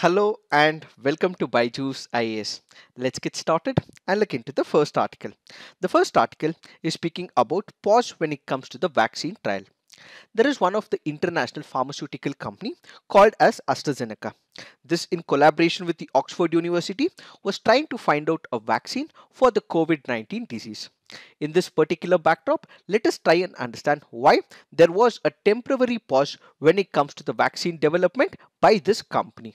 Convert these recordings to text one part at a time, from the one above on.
Hello and welcome to Byju's IAS. Let's get started and look into the first article. The first article is speaking about pause when it comes to the vaccine trial. There is one of the international pharmaceutical company called as AstraZeneca. This in collaboration with the Oxford University was trying to find out a vaccine for the COVID-19 disease. In this particular backdrop, let us try and understand why there was a temporary pause when it comes to the vaccine development by this company.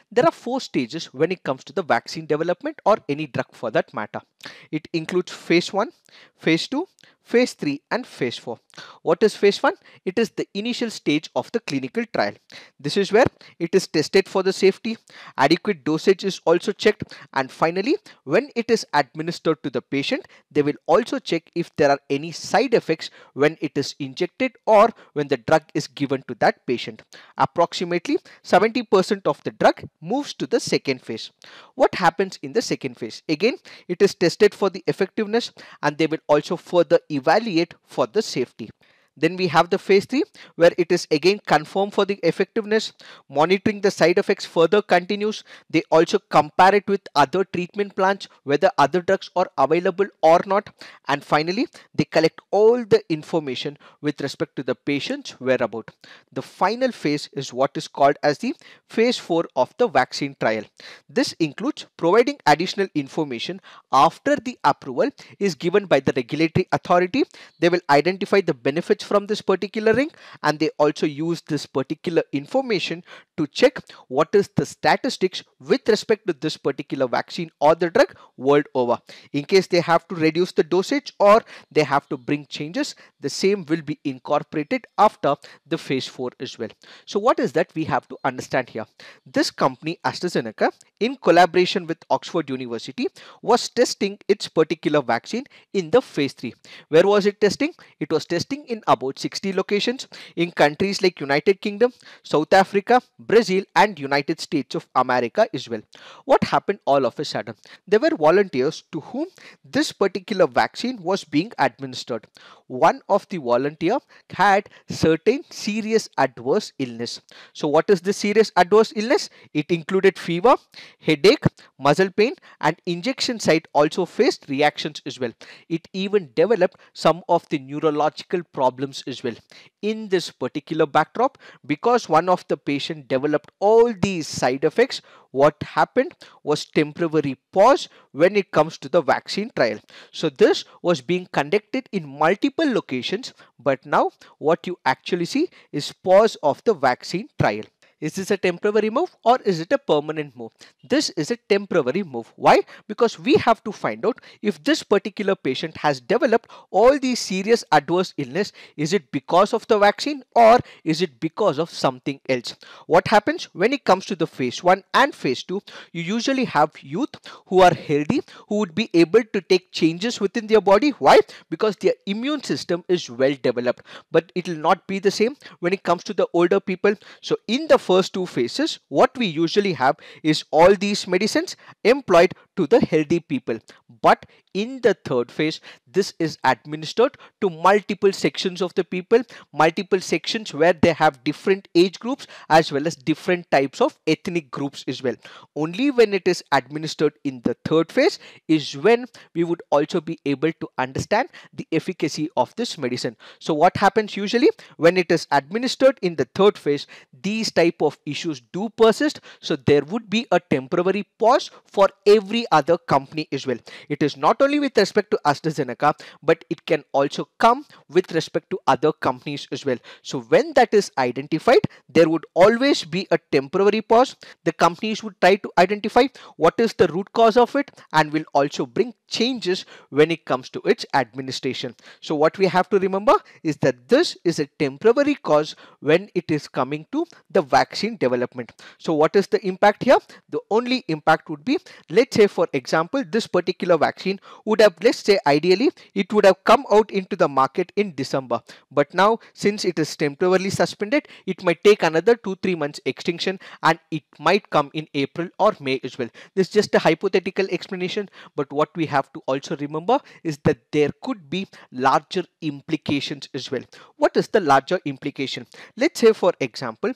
There are four stages when it comes to the vaccine development or any drug for that matter. It includes phase 1, phase 2, phase 3 and phase 4. What is phase 1? It is the initial stage of the clinical trial. This is where it is tested for the safety, adequate dosage is also checked and finally when it is administered to the patient they will also check if there are any side effects when it is injected or when the drug is given to that patient. Approximately 70% of the drug moves to the second phase. What happens in the second phase? Again, it is tested for the effectiveness and they will also further evaluate for the safety. Then we have the phase 3 where it is again confirmed for the effectiveness. Monitoring the side effects further continues. They also compare it with other treatment plans whether other drugs are available or not. And finally, they collect all the information with respect to the patient's whereabout. The final phase is what is called as the phase 4 of the vaccine trial. This includes providing additional information after the approval is given by the regulatory authority. They will identify the benefits from this particular ring and they also use this particular information to check what is the statistics with respect to this particular vaccine or the drug world over. In case they have to reduce the dosage or they have to bring changes, the same will be incorporated after the phase 4 as well. So what is that we have to understand here? This company AstraZeneca in collaboration with Oxford University was testing its particular vaccine in the phase 3. Where was it testing? It was testing in about 60 locations in countries like United Kingdom, South Africa, Brazil and United States of America as well. What happened all of a sudden? There were volunteers to whom this particular vaccine was being administered one of the volunteer had certain serious adverse illness. So what is this serious adverse illness? It included fever, headache, muscle pain and injection site also faced reactions as well. It even developed some of the neurological problems as well. In this particular backdrop, because one of the patient developed all these side effects, what happened was temporary pause when it comes to the vaccine trial. So this was being conducted in multiple locations, but now what you actually see is pause of the vaccine trial. Is this a temporary move or is it a permanent move? This is a temporary move. Why? Because we have to find out if this particular patient has developed all these serious adverse illness. Is it because of the vaccine or is it because of something else? What happens when it comes to the phase 1 and phase 2? You usually have youth who are healthy, who would be able to take changes within their body. Why? Because their immune system is well developed. But it will not be the same when it comes to the older people. So in the first two phases, what we usually have is all these medicines employed to the healthy people. But in the third phase, this is administered to multiple sections of the people, multiple sections where they have different age groups as well as different types of ethnic groups as well. Only when it is administered in the third phase is when we would also be able to understand the efficacy of this medicine. So what happens usually when it is administered in the third phase, these type of issues do persist. So there would be a temporary pause for every other company as well. It is not not only with respect to AstraZeneca, but it can also come with respect to other companies as well. So when that is identified, there would always be a temporary pause. The companies would try to identify what is the root cause of it and will also bring changes when it comes to its administration. So what we have to remember is that this is a temporary cause when it is coming to the vaccine development. So what is the impact here? The only impact would be, let's say for example, this particular vaccine would have let's say ideally it would have come out into the market in December but now since it is temporarily suspended it might take another 2-3 months extinction and it might come in April or May as well. This is just a hypothetical explanation but what we have to also remember is that there could be larger implications as well. What is the larger implication? Let's say for example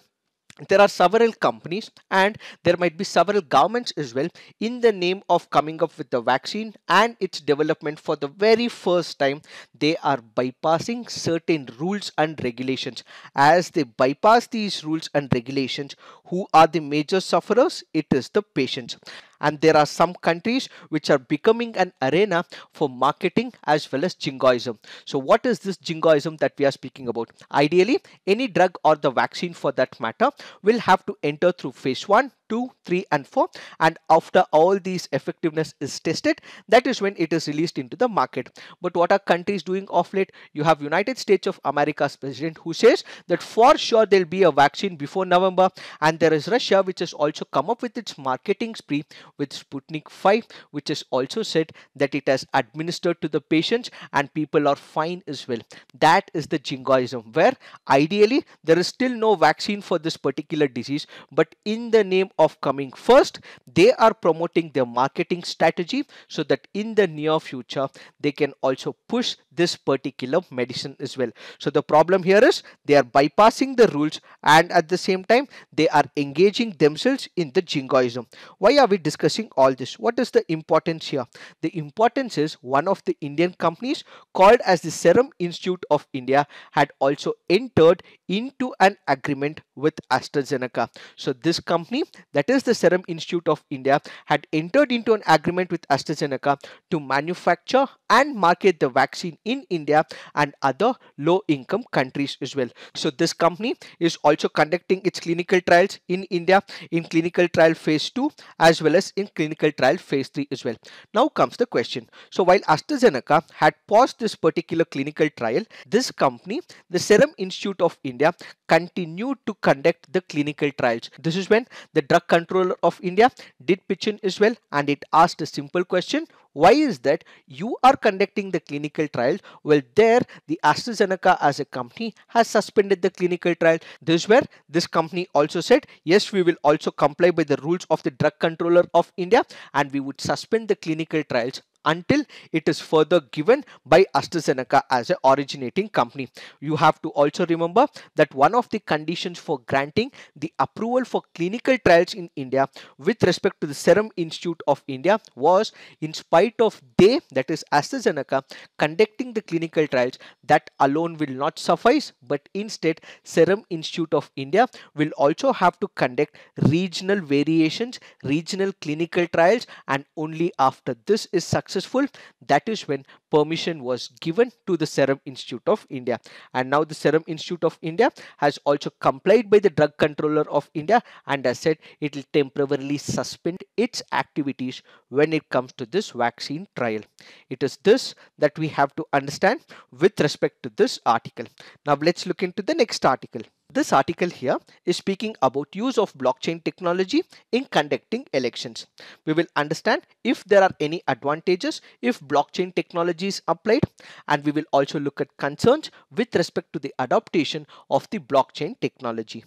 there are several companies and there might be several governments as well in the name of coming up with the vaccine and its development for the very first time they are bypassing certain rules and regulations as they bypass these rules and regulations who are the major sufferers? It is the patients. And there are some countries which are becoming an arena for marketing as well as jingoism. So what is this jingoism that we are speaking about? Ideally, any drug or the vaccine for that matter will have to enter through phase 1, 2, 3 and 4 and after all these effectiveness is tested that is when it is released into the market. But what are countries doing off late? You have United States of America's president who says that for sure there will be a vaccine before November and there is Russia which has also come up with its marketing spree with Sputnik 5 which has also said that it has administered to the patients and people are fine as well. That is the jingoism where ideally there is still no vaccine for this particular disease but in the name of coming first they are promoting their marketing strategy so that in the near future they can also push this particular medicine as well so the problem here is they are bypassing the rules and at the same time they are engaging themselves in the jingoism why are we discussing all this what is the importance here the importance is one of the indian companies called as the serum institute of india had also entered into an agreement with astrazeneca so this company that is the serum institute of India had entered into an agreement with AstraZeneca to manufacture and market the vaccine in India and other low income countries as well. So this company is also conducting its clinical trials in India in clinical trial phase 2 as well as in clinical trial phase 3 as well. Now comes the question. So while AstraZeneca had paused this particular clinical trial, this company, the Serum Institute of India, continued to conduct the clinical trials. This is when the drug controller of India did pitch in as well and it asked a simple question. Why is that you are conducting the clinical trial? Well, there the AstraZeneca as a company has suspended the clinical trial. This where this company also said, yes, we will also comply by the rules of the drug controller of India and we would suspend the clinical trials until it is further given by AstraZeneca as an originating company. You have to also remember that one of the conditions for granting the approval for clinical trials in India with respect to the Serum Institute of India was in spite of they, that is AstraZeneca, conducting the clinical trials, that alone will not suffice, but instead Serum Institute of India will also have to conduct regional variations, regional clinical trials and only after this is successful successful that is when permission was given to the Serum Institute of India and now the Serum Institute of India has also complied by the drug controller of India and has said it will temporarily suspend its activities when it comes to this vaccine trial it is this that we have to understand with respect to this article now let's look into the next article this article here is speaking about use of blockchain technology in conducting elections. We will understand if there are any advantages if blockchain technology is applied and we will also look at concerns with respect to the adaptation of the blockchain technology.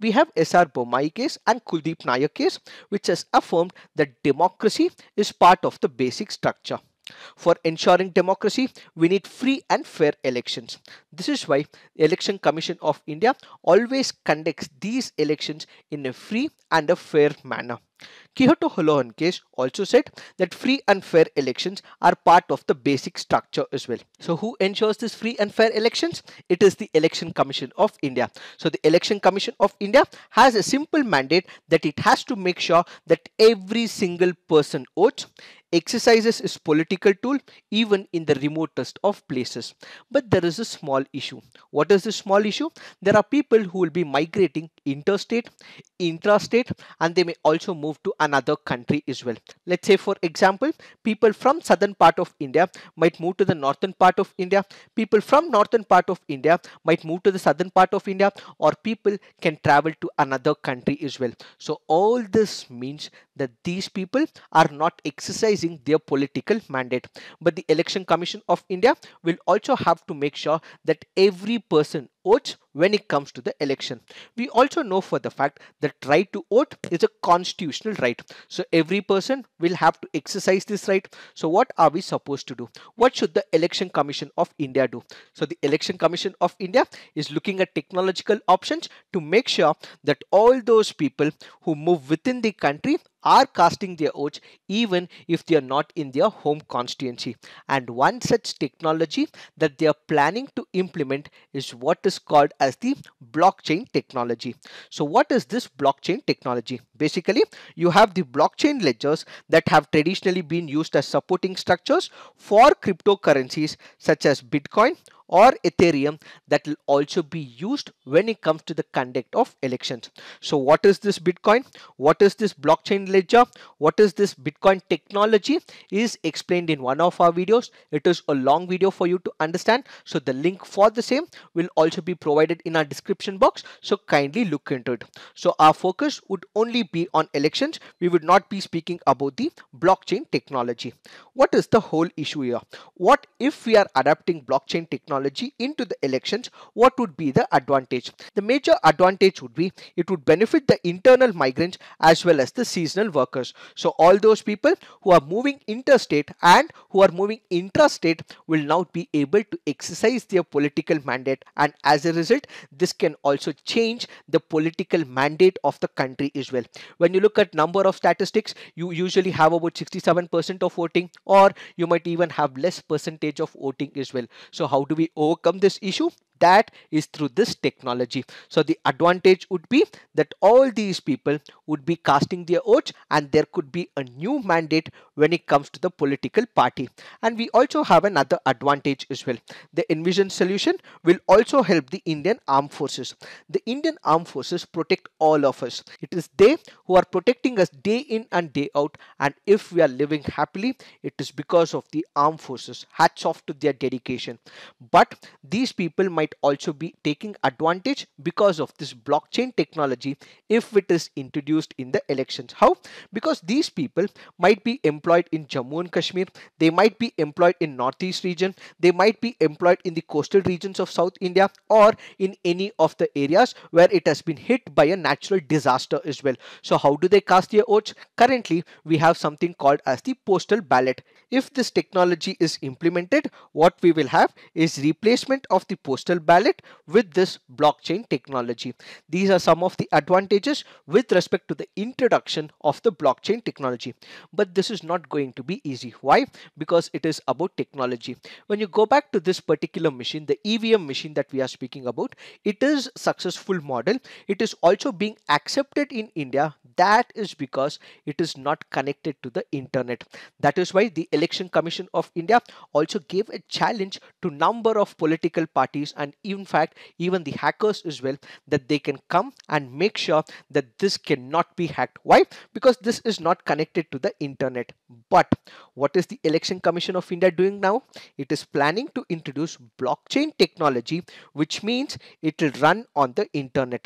We have S.R. Bomai case and Kuldeep Nayak case which has affirmed that democracy is part of the basic structure. For ensuring democracy, we need free and fair elections. This is why the Election Commission of India always conducts these elections in a free and a fair manner. Kihoto Holohan case also said that free and fair elections are part of the basic structure as well. So who ensures this free and fair elections? It is the Election Commission of India. So the Election Commission of India has a simple mandate that it has to make sure that every single person votes, exercises is political tool even in the remotest of places. But there is a small issue. What is the small issue? There are people who will be migrating interstate, intrastate and they may also move to another country as well. Let's say for example, people from southern part of India might move to the northern part of India. People from northern part of India might move to the southern part of India or people can travel to another country as well. So all this means that these people are not exercising their political mandate. But the Election Commission of India will also have to make sure that every person Vote when it comes to the election. We also know for the fact that right to vote is a constitutional right. So every person will have to exercise this right. So what are we supposed to do? What should the Election Commission of India do? So the Election Commission of India is looking at technological options to make sure that all those people who move within the country are casting their votes even if they are not in their home constituency. And one such technology that they are planning to implement is what is called as the blockchain technology. So what is this blockchain technology? Basically, you have the blockchain ledgers that have traditionally been used as supporting structures for cryptocurrencies such as Bitcoin or Ethereum that will also be used when it comes to the conduct of elections. So what is this Bitcoin? What is this blockchain ledger? What is this Bitcoin technology is explained in one of our videos. It is a long video for you to understand. So the link for the same will also be provided in our description box. So kindly look into it. So our focus would only be on elections. We would not be speaking about the blockchain technology. What is the whole issue here? What if we are adapting blockchain technology technology into the elections, what would be the advantage? The major advantage would be it would benefit the internal migrants as well as the seasonal workers. So all those people who are moving interstate and who are moving intrastate will now be able to exercise their political mandate and as a result this can also change the political mandate of the country as well. When you look at number of statistics you usually have about 67% of voting or you might even have less percentage of voting as well. So how do we we overcome this issue that is through this technology. So the advantage would be that all these people would be casting their votes and there could be a new mandate when it comes to the political party. And we also have another advantage as well. The envisioned solution will also help the Indian armed forces. The Indian armed forces protect all of us. It is they who are protecting us day in and day out. And if we are living happily, it is because of the armed forces. Hats off to their dedication. But these people might might also be taking advantage because of this blockchain technology if it is introduced in the elections. How? Because these people might be employed in Jammu and Kashmir, they might be employed in Northeast region, they might be employed in the coastal regions of South India or in any of the areas where it has been hit by a natural disaster as well. So how do they cast their votes? Currently, we have something called as the postal ballot. If this technology is implemented, what we will have is replacement of the postal ballot with this blockchain technology. These are some of the advantages with respect to the introduction of the blockchain technology. But this is not going to be easy. Why? Because it is about technology. When you go back to this particular machine, the EVM machine that we are speaking about, it is successful model. It is also being accepted in India. That is because it is not connected to the internet. That is why the Election Commission of India also gave a challenge to number of political parties and and in fact even the hackers as well that they can come and make sure that this cannot be hacked why because this is not connected to the internet but what is the election commission of india doing now it is planning to introduce blockchain technology which means it will run on the internet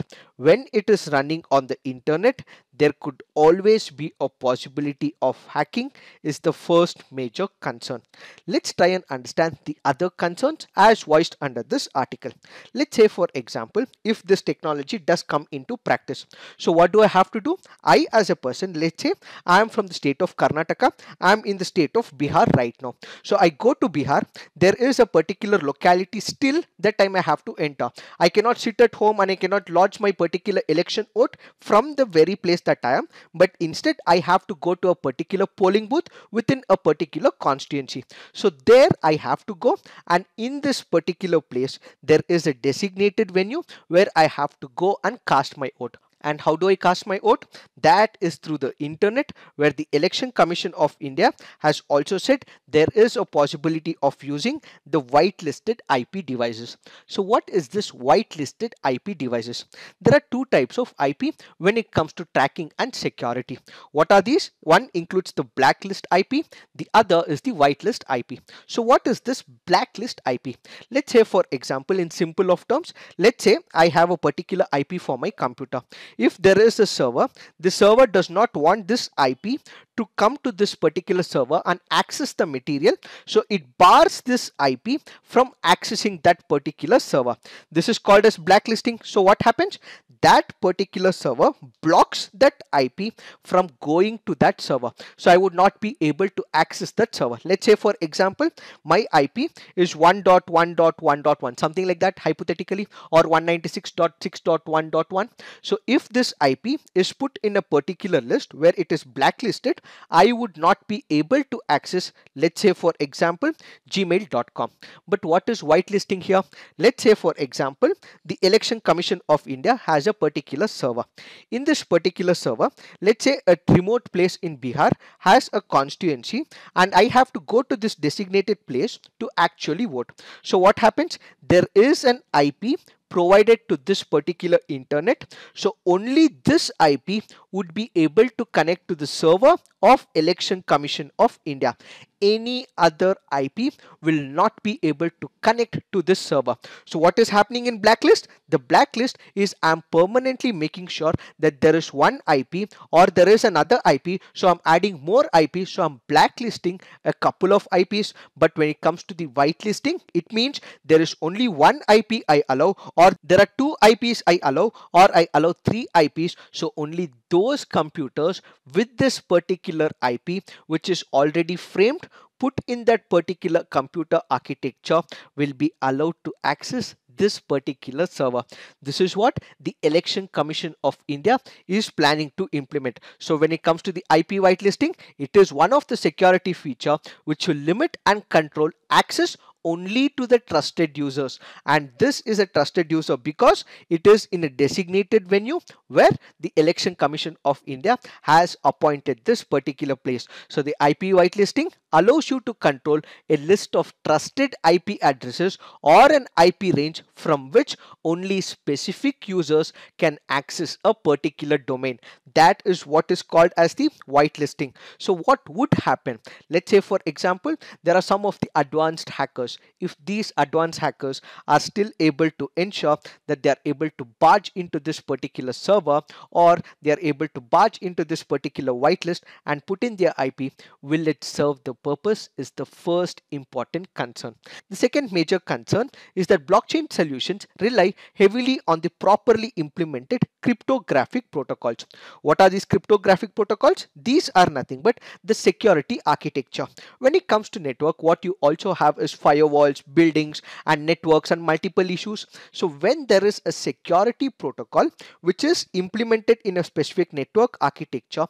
when it is running on the internet there could always be a possibility of hacking is the first major concern. Let's try and understand the other concerns as voiced under this article. Let's say for example, if this technology does come into practice. So what do I have to do? I as a person, let's say I am from the state of Karnataka. I am in the state of Bihar right now. So I go to Bihar. There is a particular locality still that time I have to enter. I cannot sit at home and I cannot lodge my particular election vote from the very place that time, but instead I have to go to a particular polling booth within a particular constituency. So there I have to go and in this particular place there is a designated venue where I have to go and cast my vote. And how do I cast my vote? That is through the internet where the Election Commission of India has also said there is a possibility of using the whitelisted IP devices. So what is this whitelisted IP devices? There are two types of IP when it comes to tracking and security. What are these? One includes the blacklist IP. The other is the whitelist IP. So what is this blacklist IP? Let's say for example in simple of terms, let's say I have a particular IP for my computer if there is a server, the server does not want this IP to come to this particular server and access the material. So it bars this IP from accessing that particular server. This is called as blacklisting. So what happens? that particular server blocks that IP from going to that server. So I would not be able to access that server. Let's say for example, my IP is 1.1.1.1, something like that hypothetically or 196.6.1.1. So if this IP is put in a particular list where it is blacklisted, I would not be able to access, let's say for example, gmail.com. But what is whitelisting here? Let's say for example, the Election Commission of India has a particular server. In this particular server, let's say a remote place in Bihar has a constituency and I have to go to this designated place to actually vote. So what happens? There is an IP provided to this particular internet. So only this IP would be able to connect to the server of Election Commission of India. Any other IP will not be able to connect to this server. So what is happening in blacklist? The blacklist is I'm permanently making sure that there is one IP or there is another IP. So I'm adding more IP. So I'm blacklisting a couple of IPs. But when it comes to the whitelisting, it means there is only one IP I allow or there are two IPs I allow or I allow three IPs. So only those computers with this particular IP which is already framed put in that particular computer architecture will be allowed to access this particular server. This is what the Election Commission of India is planning to implement. So when it comes to the IP whitelisting, it is one of the security feature which will limit and control access only to the trusted users and this is a trusted user because it is in a designated venue where the Election Commission of India has appointed this particular place. So the IP whitelisting allows you to control a list of trusted IP addresses or an IP range from which only specific users can access a particular domain. That is what is called as the whitelisting. So what would happen? Let's say for example, there are some of the advanced hackers hackers if these advanced hackers are still able to ensure that they are able to barge into this particular server or they are able to barge into this particular whitelist and put in their IP, will it serve the purpose is the first important concern. The second major concern is that blockchain solutions rely heavily on the properly implemented cryptographic protocols. What are these cryptographic protocols? These are nothing but the security architecture. When it comes to network, what you also have is firewall firewalls, buildings and networks and multiple issues. So when there is a security protocol which is implemented in a specific network architecture,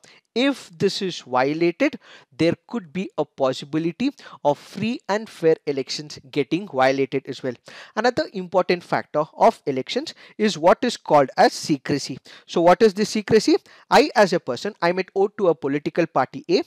if this is violated, there could be a possibility of free and fair elections getting violated as well. Another important factor of elections is what is called as secrecy. So what is this secrecy? I as a person, I might owe to a political party A,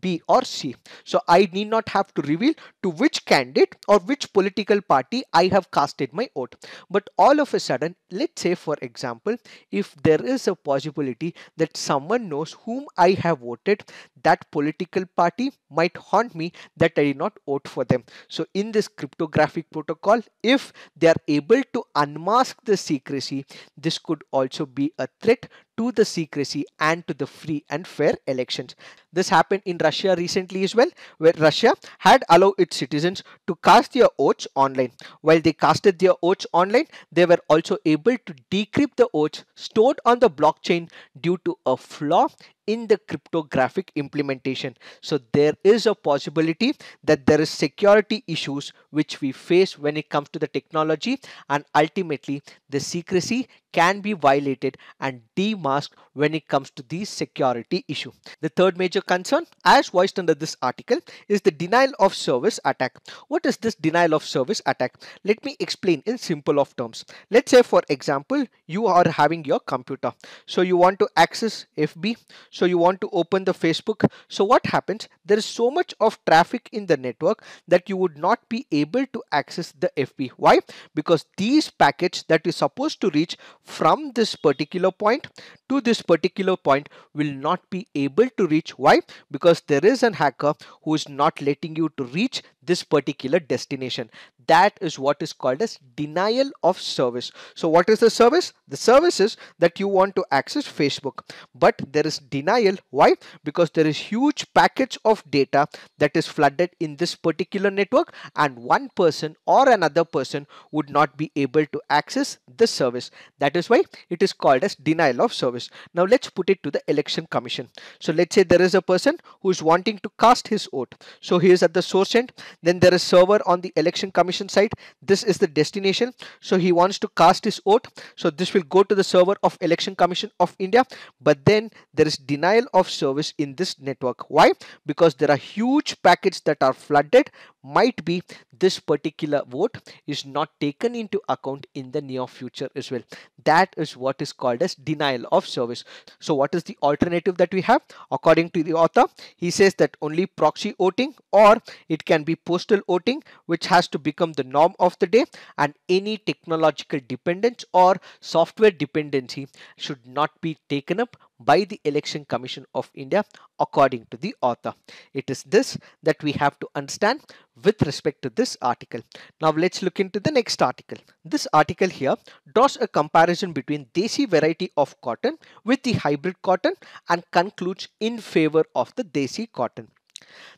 B or C. So I need not have to reveal to which candidate or which political party I have casted my vote. But all of a sudden, let's say for example, if there is a possibility that someone knows whom I have voted, that political party might haunt me that I did not vote for them. So in this cryptographic protocol, if they are able to unmask the secrecy, this could also be a threat to the secrecy and to the free and fair elections. This happened in Russia recently as well, where Russia had allowed its citizens to cast their votes online. While they casted their votes online, they were also able to decrypt the votes stored on the blockchain due to a flaw in the cryptographic implementation. So there is a possibility that there is security issues which we face when it comes to the technology and ultimately the secrecy can be violated and demasked when it comes to the security issue. The third major concern as voiced under this article is the denial of service attack. What is this denial of service attack? Let me explain in simple of terms. Let's say for example, you are having your computer. So you want to access FB. So you want to open the Facebook. So what happens? There is so much of traffic in the network that you would not be able to access the FB. Why? Because these packets that is supposed to reach from this particular point to this particular point will not be able to reach. Why? Because there is an hacker who is not letting you to reach this particular destination. That is what is called as denial of service. So what is the service? The service is that you want to access Facebook, but there is denial. Why? Because there is huge packets of data that is flooded in this particular network and one person or another person would not be able to access the service. That is why it is called as denial of service. Now let's put it to the election commission. So let's say there is a person who is wanting to cast his vote. So he is at the source end. Then there is server on the election commission side. This is the destination. So he wants to cast his vote. So this will go to the server of election commission of India. But then there is denial of service in this network. Why? Because there are huge packets that are flooded might be this particular vote is not taken into account in the near future as well. That is what is called as denial of service. So what is the alternative that we have? According to the author, he says that only proxy voting or it can be postal voting which has to become the norm of the day and any technological dependence or software dependency should not be taken up by the Election Commission of India according to the author. It is this that we have to understand with respect to this article. Now let's look into the next article. This article here draws a comparison between Desi variety of cotton with the hybrid cotton and concludes in favor of the Desi cotton.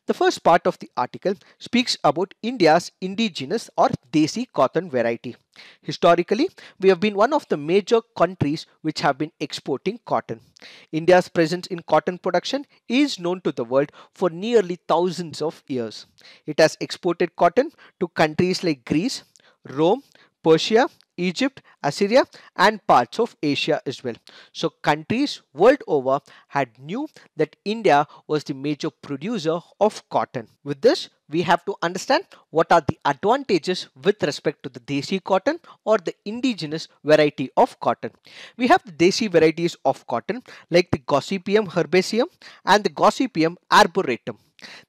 The first part of the article speaks about India's indigenous or Desi cotton variety. Historically, we have been one of the major countries which have been exporting cotton. India's presence in cotton production is known to the world for nearly thousands of years. It has exported cotton to countries like Greece, Rome, Persia, Egypt, Assyria and parts of Asia as well. So countries world over had knew that India was the major producer of cotton. With this, we have to understand what are the advantages with respect to the desi cotton or the indigenous variety of cotton. We have the desi varieties of cotton like the Gossypium herbaceum and the Gossypium arboretum.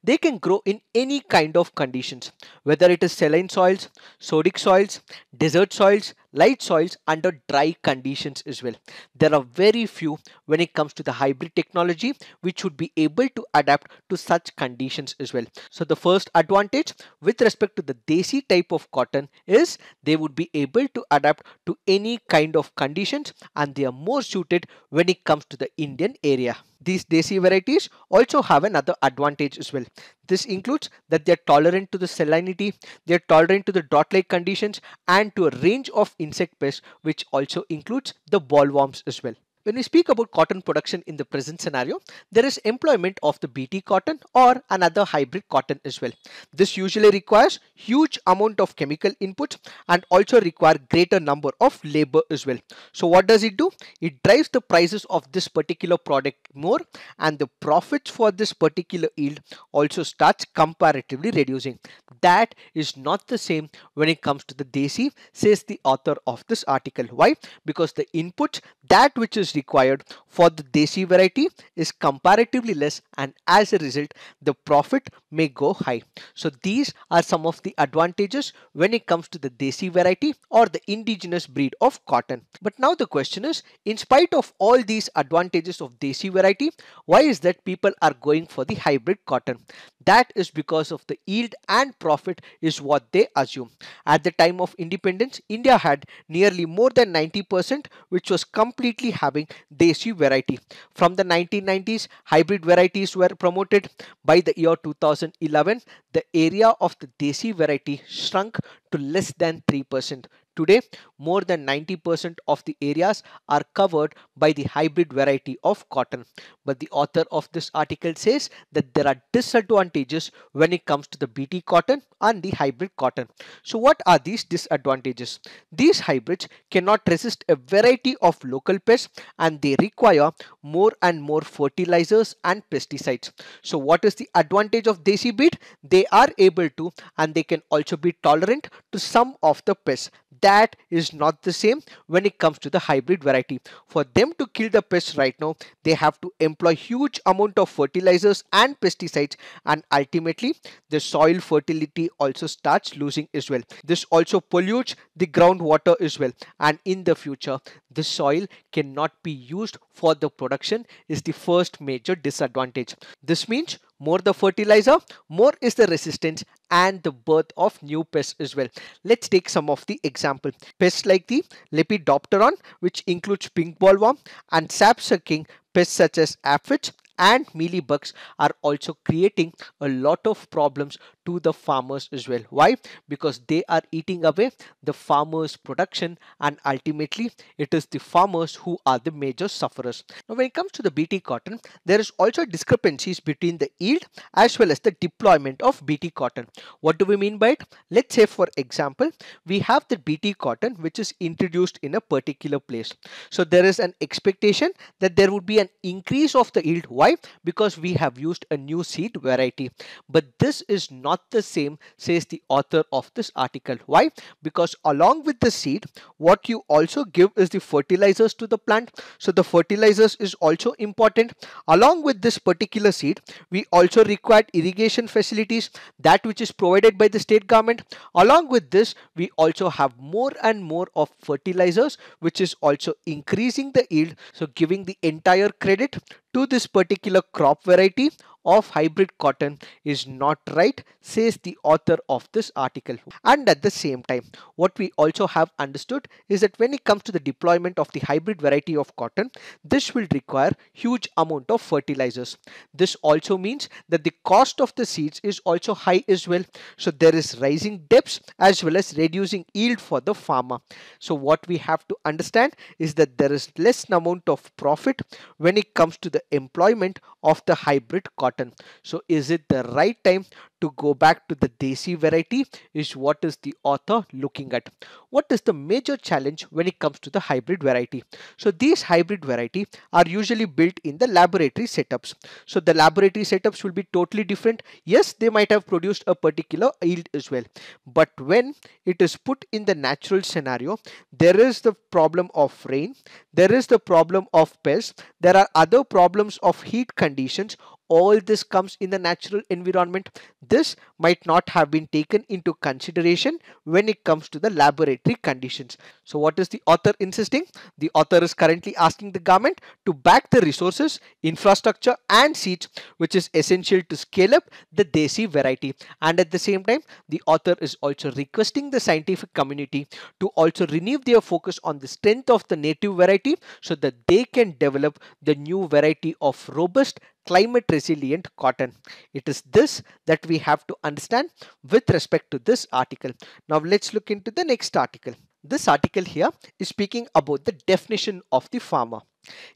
They can grow in any kind of conditions, whether it is saline soils, sodic soils, desert soils, light soils under dry conditions as well. There are very few when it comes to the hybrid technology which would be able to adapt to such conditions as well. So the first advantage with respect to the desi type of cotton is they would be able to adapt to any kind of conditions and they are more suited when it comes to the Indian area. These desi varieties also have another advantage as well. This includes that they are tolerant to the salinity, they are tolerant to the drought-like conditions and to a range of insect pests which also includes the ballworms as well. When we speak about cotton production in the present scenario, there is employment of the BT cotton or another hybrid cotton as well. This usually requires huge amount of chemical input and also require greater number of labor as well. So what does it do? It drives the prices of this particular product more and the profits for this particular yield also starts comparatively reducing. That is not the same when it comes to the desi, says the author of this article. Why? Because the input, that which is is required for the Desi variety is comparatively less and as a result the profit may go high. So these are some of the advantages when it comes to the desi variety or the indigenous breed of cotton. But now the question is, in spite of all these advantages of desi variety, why is that people are going for the hybrid cotton? That is because of the yield and profit is what they assume. At the time of independence, India had nearly more than 90% which was completely having desi variety. From the 1990s, hybrid varieties were promoted. By the year 2000, 2011, the area of the Desi variety shrunk to less than 3%. Today, more than 90% of the areas are covered by the hybrid variety of cotton. But the author of this article says that there are disadvantages when it comes to the BT cotton and the hybrid cotton. So what are these disadvantages? These hybrids cannot resist a variety of local pests and they require more and more fertilizers and pesticides. So what is the advantage of desi beet? They are able to and they can also be tolerant to some of the pests. That that is not the same when it comes to the hybrid variety. For them to kill the pests right now, they have to employ huge amount of fertilizers and pesticides and ultimately the soil fertility also starts losing as well. This also pollutes the groundwater as well and in the future the soil cannot be used for the production is the first major disadvantage. This means more the fertilizer, more is the resistance and the birth of new pests as well. Let's take some of the example. Pests like the Lepidopteron, which includes pink worm and sap-sucking pests such as aphids and mealybugs are also creating a lot of problems to the farmers as well. Why? Because they are eating away the farmers production and ultimately it is the farmers who are the major sufferers. Now when it comes to the BT cotton, there is also discrepancies between the yield as well as the deployment of BT cotton. What do we mean by it? Let's say for example, we have the BT cotton which is introduced in a particular place. So there is an expectation that there would be an increase of the yield. Why? Why? Because we have used a new seed variety. But this is not the same, says the author of this article. Why? Because along with the seed, what you also give is the fertilizers to the plant. So the fertilizers is also important. Along with this particular seed, we also require irrigation facilities, that which is provided by the state government. Along with this, we also have more and more of fertilizers, which is also increasing the yield. So giving the entire credit to this particular crop variety of hybrid cotton is not right, says the author of this article. And at the same time, what we also have understood is that when it comes to the deployment of the hybrid variety of cotton, this will require huge amount of fertilizers. This also means that the cost of the seeds is also high as well. So there is rising debts as well as reducing yield for the farmer. So what we have to understand is that there is less amount of profit when it comes to the employment of the hybrid cotton cotton so is it the right time to go back to the Desi variety is what is the author looking at. What is the major challenge when it comes to the hybrid variety? So these hybrid variety are usually built in the laboratory setups. So the laboratory setups will be totally different. Yes, they might have produced a particular yield as well. But when it is put in the natural scenario, there is the problem of rain, there is the problem of pests, there are other problems of heat conditions all this comes in the natural environment this might not have been taken into consideration when it comes to the laboratory conditions. So what is the author insisting? The author is currently asking the government to back the resources, infrastructure and seeds which is essential to scale up the Desi variety. And at the same time, the author is also requesting the scientific community to also renew their focus on the strength of the native variety so that they can develop the new variety of robust climate resilient cotton. It is this that we have to understand with respect to this article. Now let's look into the next article. This article here is speaking about the definition of the farmer.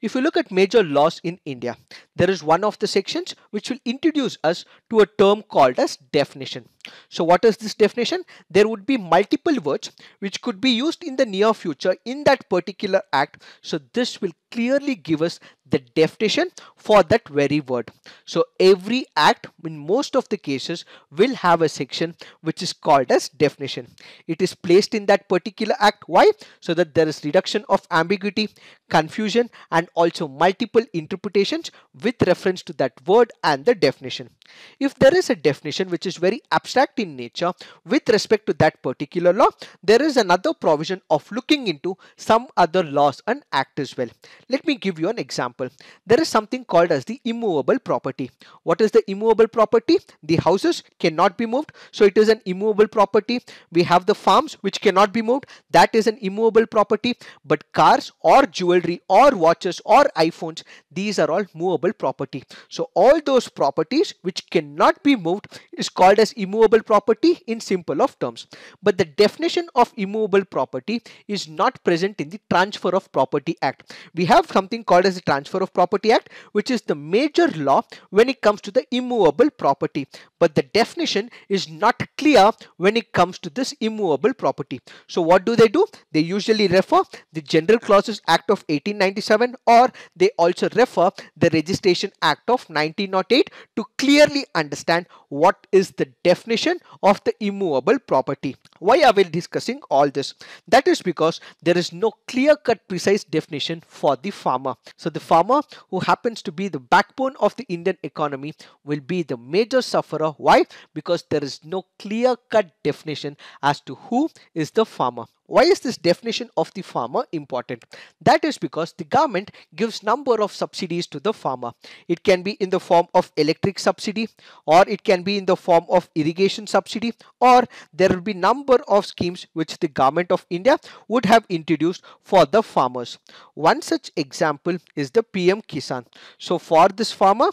If you look at major laws in India, there is one of the sections which will introduce us to a term called as definition. So what is this definition? There would be multiple words which could be used in the near future in that particular act. So this will clearly give us the definition for that very word. So every act in most of the cases will have a section which is called as definition. It is placed in that particular act. Why? So that there is reduction of ambiguity, confusion and also multiple interpretations with reference to that word and the definition. If there is a definition which is very abstract in nature with respect to that particular law, there is another provision of looking into some other laws and act as well. Let me give you an example. There is something called as the immovable property. What is the immovable property? The houses cannot be moved. So it is an immovable property. We have the farms which cannot be moved. That is an immovable property. But cars or jewelry or watches or iPhones, these are all movable property. So all those properties which which cannot be moved is called as immovable property in simple of terms. But the definition of immovable property is not present in the Transfer of Property Act. We have something called as the Transfer of Property Act which is the major law when it comes to the immovable property. But the definition is not clear when it comes to this immovable property. So what do they do? They usually refer the General Clauses Act of 1897 or they also refer the Registration Act of 1908 to clear clearly understand what is the definition of the immovable property. Why are we discussing all this? That is because there is no clear-cut precise definition for the farmer. So the farmer who happens to be the backbone of the Indian economy will be the major sufferer. Why? Because there is no clear-cut definition as to who is the farmer. Why is this definition of the farmer important? That is because the government gives number of subsidies to the farmer. It can be in the form of electric subsidy or it can be in the form of irrigation subsidy or there will be number of schemes which the government of India would have introduced for the farmers. One such example is the PM Kisan. So for this farmer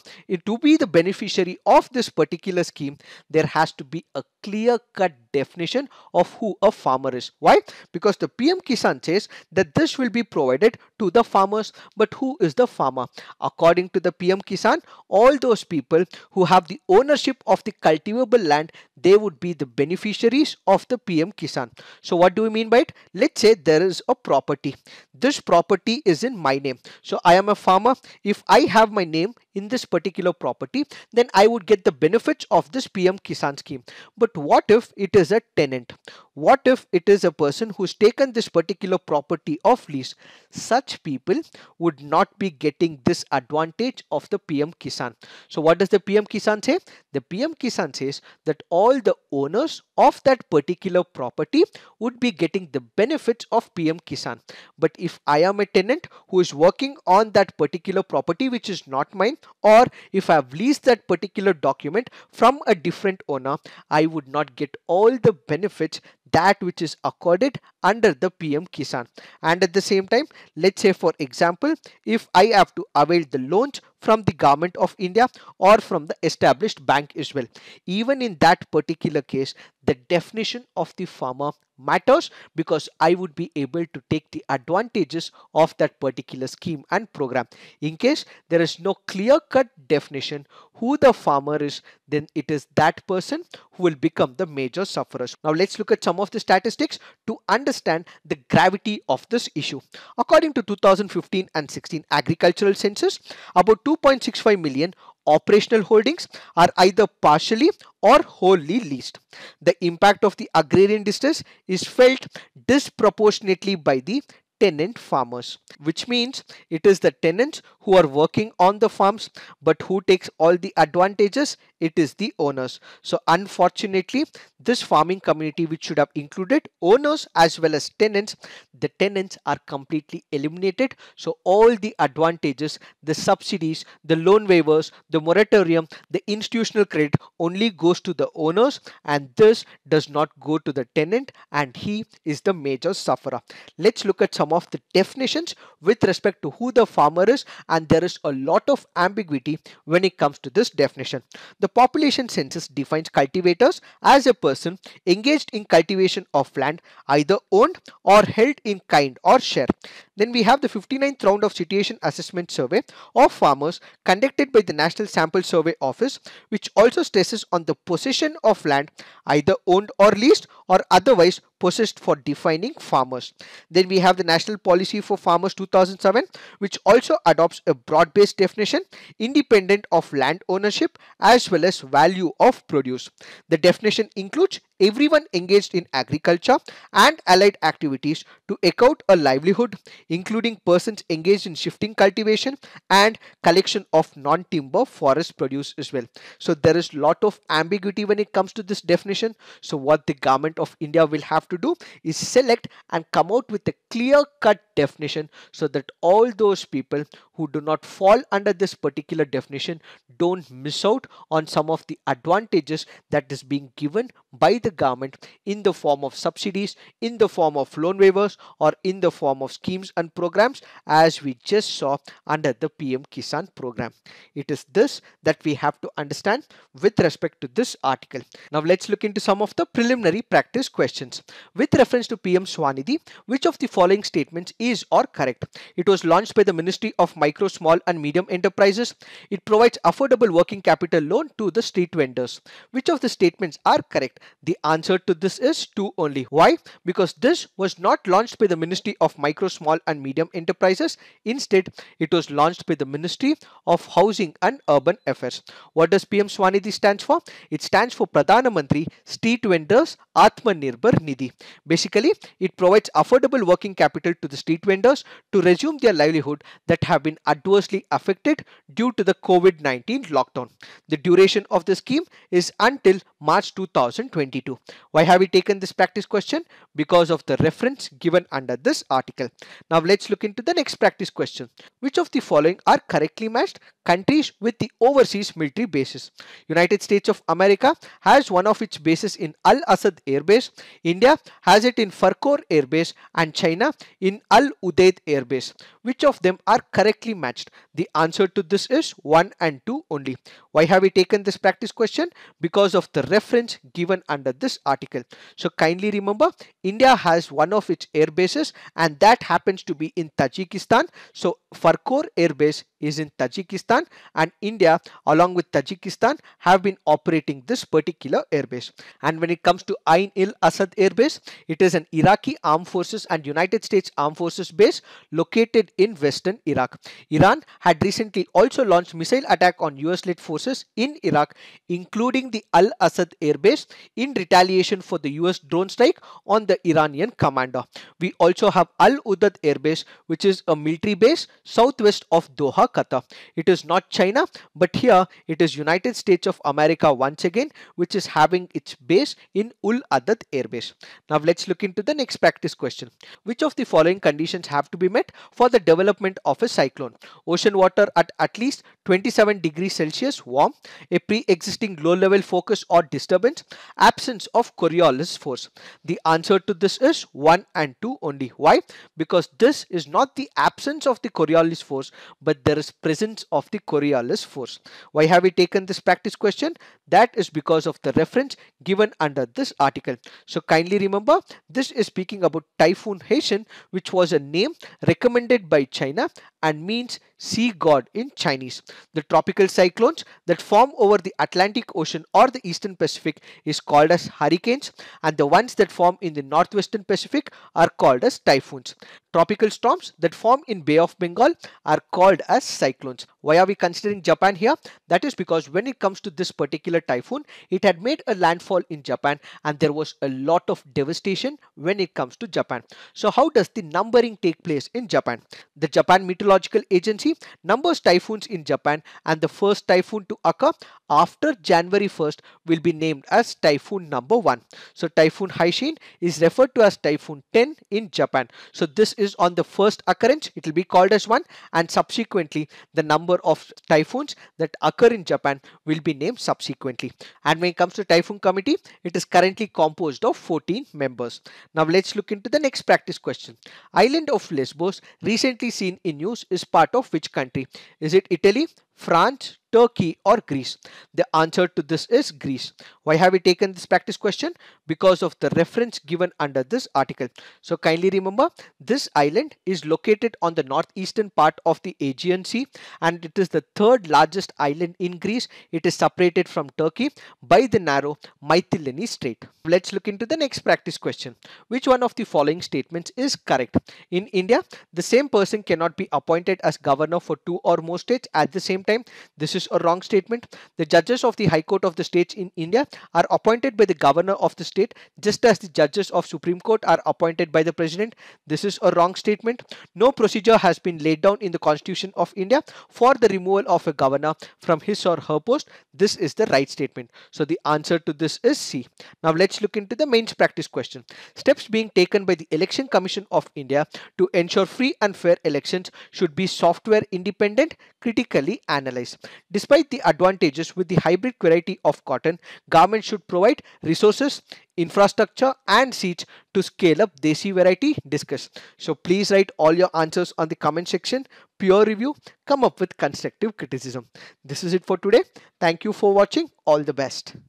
to be the beneficiary of this particular scheme there has to be a clear cut definition of who a farmer is. Why? Because the PM Kisan says that this will be provided to the farmers. But who is the farmer? According to the PM Kisan, all those people who have the ownership of the cultivable land, they would be the beneficiaries of the PM Kisan. So what do we mean by it? Let's say there is a property. This property is in my name. So I am a farmer. If I have my name in this particular property, then I would get the benefits of this PM Kisan scheme. But what if it is is a tenant. What if it is a person who's taken this particular property off lease? Such people would not be getting this advantage of the PM Kisan. So what does the PM Kisan say? The PM Kisan says that all the owners of that particular property would be getting the benefits of PM Kisan. But if I am a tenant who is working on that particular property which is not mine or if I have leased that particular document from a different owner, I would not get all the benefits that which is accorded under the PM Kisan. And at the same time, let's say for example, if I have to avail the loans from the government of India or from the established bank as well. Even in that particular case, the definition of the farmer matters because I would be able to take the advantages of that particular scheme and program. In case there is no clear-cut definition who the farmer is, then it is that person who will become the major sufferers. Now let's look at some of the statistics to understand the gravity of this issue. According to 2015 and 16 agricultural census, about 2.65 million operational holdings are either partially or wholly leased. The impact of the agrarian distress is felt disproportionately by the tenant farmers, which means it is the tenants who are working on the farms but who takes all the advantages it is the owners so unfortunately this farming community which should have included owners as well as tenants the tenants are completely eliminated so all the advantages the subsidies the loan waivers the moratorium the institutional credit only goes to the owners and this does not go to the tenant and he is the major sufferer let's look at some of the definitions with respect to who the farmer is and there is a lot of ambiguity when it comes to this definition. The population census defines cultivators as a person engaged in cultivation of land either owned or held in kind or share. Then we have the 59th round of situation assessment survey of farmers conducted by the National Sample Survey Office which also stresses on the possession of land either owned or leased or otherwise possessed for defining farmers. Then we have the National Policy for Farmers 2007 which also adopts a broad-based definition independent of land ownership as well as value of produce. The definition includes everyone engaged in agriculture and allied activities to eke out a livelihood, including persons engaged in shifting cultivation and collection of non-timber forest produce as well. So there is a lot of ambiguity when it comes to this definition. So what the government of India will have to do is select and come out with a clear-cut definition so that all those people who do not fall under this particular definition don't miss out on some of the advantages that is being given by the government in the form of subsidies, in the form of loan waivers or in the form of schemes and programs as we just saw under the PM Kisan program. It is this that we have to understand with respect to this article. Now let's look into some of the preliminary practice questions. With reference to PM Swanidhi, which of the following statements is or correct? It was launched by the Ministry of Micro, Small and Medium Enterprises. It provides affordable working capital loan to the street vendors. Which of the statements are correct? The answer to this is 2 only. Why? Because this was not launched by the Ministry of Micro, Small and Medium Enterprises. Instead, it was launched by the Ministry of Housing and Urban Affairs. What does PM Swanidhi stands for? It stands for Pradhan Mantri Street Vendors Atmanirbhar Nidhi. Basically, it provides affordable working capital to the street vendors to resume their livelihood that have been adversely affected due to the COVID-19 lockdown. The duration of the scheme is until March 2022. Why have we taken this practice question? Because of the reference given under this article. Now let's look into the next practice question. Which of the following are correctly matched countries with the overseas military bases? United States of America has one of its bases in Al-Asad Airbase, Air Base. India has it in Farkor Air Base and China in Al Udeid Air Base. Which of them are correctly matched? The answer to this is 1 and 2 only. Why have we taken this practice question? Because of the reference given under this article. So kindly remember India has one of its air bases and that happens to be in Tajikistan. So Farkor Air Base is in Tajikistan and India along with Tajikistan have been operating this particular airbase. And when it comes to Ain il Asad Air Base. It is an Iraqi Armed Forces and United States Armed Forces base located in western Iraq. Iran had recently also launched missile attack on US-led forces in Iraq, including the Al-Assad Air Base in retaliation for the US drone strike on the Iranian commander. We also have Al-Udad Air Base, which is a military base southwest of Doha, Qatar. It is not China, but here it is United States of America once again, which is having its base in Ul Gul Adat Air Base. Now let's look into the next practice question. Which of the following conditions have to be met for the development of a cyclone? Ocean water at at least 27 degrees Celsius warm, a pre-existing low-level focus or disturbance, absence of Coriolis force. The answer to this is 1 and 2 only. Why? Because this is not the absence of the Coriolis force, but there is presence of the Coriolis force. Why have we taken this practice question? That is because of the reference given under this article article. So kindly remember this is speaking about Typhoon Haitian which was a name recommended by China and means sea god in Chinese. The tropical cyclones that form over the Atlantic Ocean or the Eastern Pacific is called as hurricanes and the ones that form in the Northwestern Pacific are called as typhoons. Tropical storms that form in Bay of Bengal are called as cyclones. Why are we considering Japan here? That is because when it comes to this particular typhoon, it had made a landfall in Japan and there was a lot of devastation when it comes to Japan. So how does the numbering take place in Japan? The Japan Meteorological Agency numbers typhoons in Japan and the first typhoon to occur after January 1st will be named as typhoon number 1. So typhoon Haishin is referred to as typhoon 10 in Japan. So this is on the first occurrence it will be called as 1 and subsequently the number of typhoons that occur in Japan will be named subsequently. And when it comes to typhoon committee it is currently composed of 14 members. Now let's look into the next practice question. Island of Lesbos recently seen in news is part of which country? Is it Italy, France, Turkey or Greece? The answer to this is Greece. Why have we taken this practice question? Because of the reference given under this article. So kindly remember this island is located on the northeastern part of the Aegean Sea and it is the third largest island in Greece. It is separated from Turkey by the narrow Mytilene Strait. Let's look into the next practice question. Which one of the following statements is correct? In India, the same person cannot be appointed as governor for two or more states at the same time. This is a wrong statement. The judges of the High Court of the states in India are appointed by the governor of the state just as the judges of Supreme Court are appointed by the president. This is a wrong statement. No procedure has been laid down in the constitution of India for the removal of a governor from his or her post. This is the right statement. So the answer to this is C. Now let's look into the mains practice question. Steps being taken by the Election Commission of India to ensure free and fair elections should be software independent, critically analyzed. Despite the advantages with the hybrid variety of cotton, government should provide resources, infrastructure and seats to scale up Desi variety discuss. So please write all your answers on the comment section, peer review, come up with constructive criticism. This is it for today. Thank you for watching. All the best.